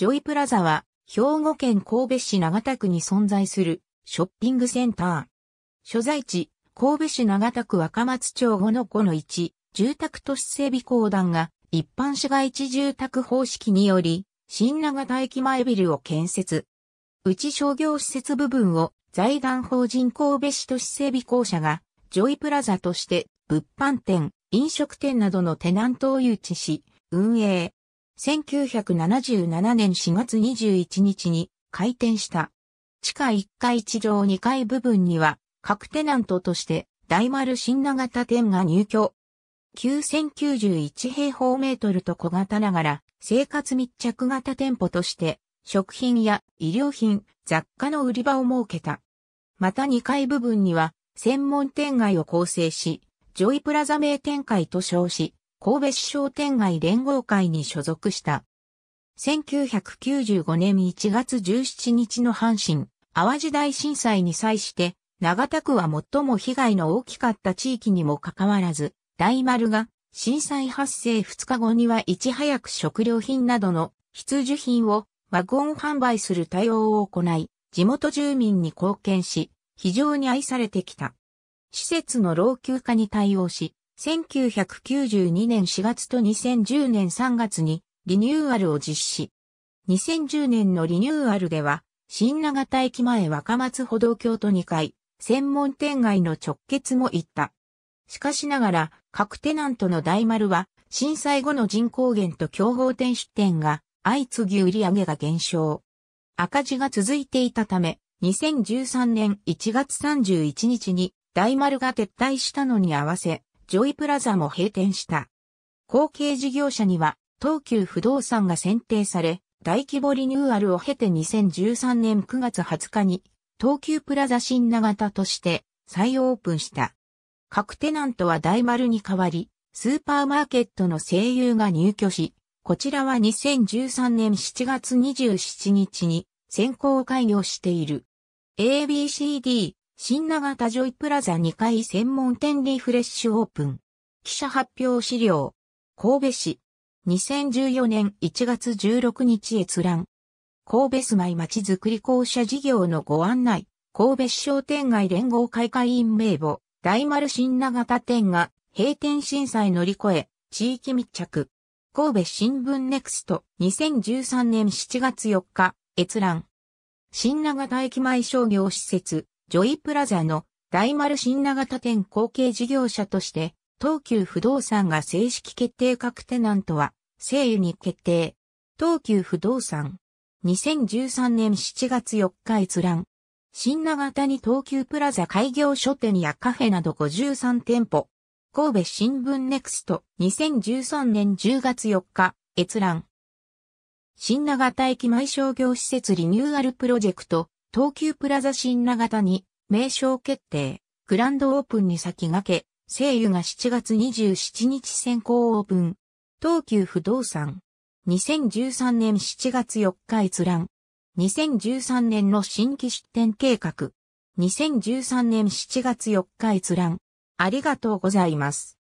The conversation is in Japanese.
ジョイプラザは、兵庫県神戸市長田区に存在するショッピングセンター。所在地、神戸市長田区若松町5の5の1、住宅都市整備公団が一般市街地住宅方式により、新長田駅前ビルを建設。うち商業施設部分を財団法人神戸市都市整備公社が、ジョイプラザとして、物販店、飲食店などのテナントを誘致し、運営、1977年4月21日に開店した。地下1階地上2階部分には、各テナントとして大丸新長田店が入居。9091平方メートルと小型ながら、生活密着型店舗として、食品や医療品、雑貨の売り場を設けた。また2階部分には、専門店街を構成し、ジョイプラザ名店街と称し、神戸市商店街連合会に所属した。1995年1月17日の阪神、淡路大震災に際して、長田区は最も被害の大きかった地域にもかかわらず、大丸が震災発生2日後にはいち早く食料品などの必需品をワゴン販売する対応を行い、地元住民に貢献し、非常に愛されてきた。施設の老朽化に対応し、1992年4月と2010年3月にリニューアルを実施。2010年のリニューアルでは、新長田駅前若松歩道橋と2階、専門店街の直結も行った。しかしながら、各テナントの大丸は、震災後の人口減と競合店出店が、相次ぎ売上が減少。赤字が続いていたため、2013年1月31日に大丸が撤退したのに合わせ、ジョイプラザも閉店した。後継事業者には、東急不動産が選定され、大規模リニューアルを経て2013年9月20日に、東急プラザ新長田として再オープンした。各テナントは大丸に代わり、スーパーマーケットの声優が入居し、こちらは2013年7月27日に先行開業している。ABCD 新長田ジョイプラザ2階専門店リフレッシュオープン。記者発表資料。神戸市。2014年1月16日閲覧。神戸住まいまちづくり公社事業のご案内。神戸市商店街連合会会員名簿。大丸新長田店が閉店震災乗り越え、地域密着。神戸新聞ネクスト2013年7月4日、閲覧。新長田駅前商業施設、ジョイプラザの大丸新長田店後継事業者として、東急不動産が正式決定確テナントは、西油に決定。東急不動産。2013年7月4日閲覧。新長田に東急プラザ開業書店やカフェなど53店舗。神戸新聞ネクスト2013年10月4日閲覧。新長田駅前商業施設リニューアルプロジェクト東急プラザ新長田に名称決定、グランドオープンに先駆け、西友が7月27日先行オープン、東急不動産、2013年7月4日閲覧、2013年の新規出店計画、2013年7月4日閲覧、ありがとうございます。